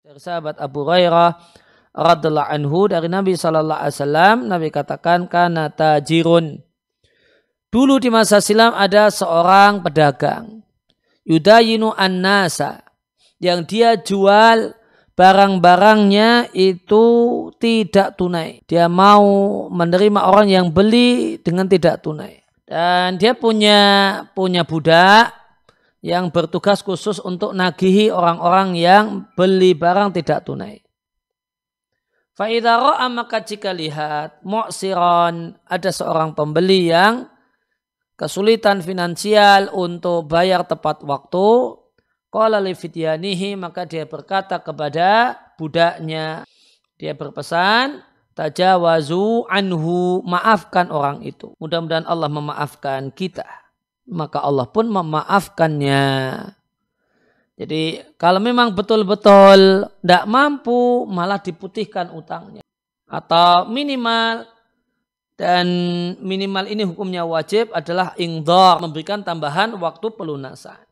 dari sahabat Abu Hurairah radhiallahu anhu dari Nabi sallallahu alaihi wasallam Nabi katakan kana tajirun dulu di masa silam ada seorang pedagang yudayinu annasa yang dia jual barang-barangnya itu tidak tunai dia mau menerima orang yang beli dengan tidak tunai dan dia punya punya budak yang bertugas khusus untuk nagihi orang-orang yang beli barang tidak tunai. Faidaro ro'a maka jika lihat mu'siron ada seorang pembeli yang kesulitan finansial untuk bayar tepat waktu. Qala li maka dia berkata kepada budaknya. Dia berpesan tajawazu anhu maafkan orang itu. Mudah-mudahan Allah memaafkan kita maka Allah pun memaafkannya. Jadi kalau memang betul-betul tidak mampu malah diputihkan utangnya. Atau minimal dan minimal ini hukumnya wajib adalah ingdor memberikan tambahan waktu pelunasan.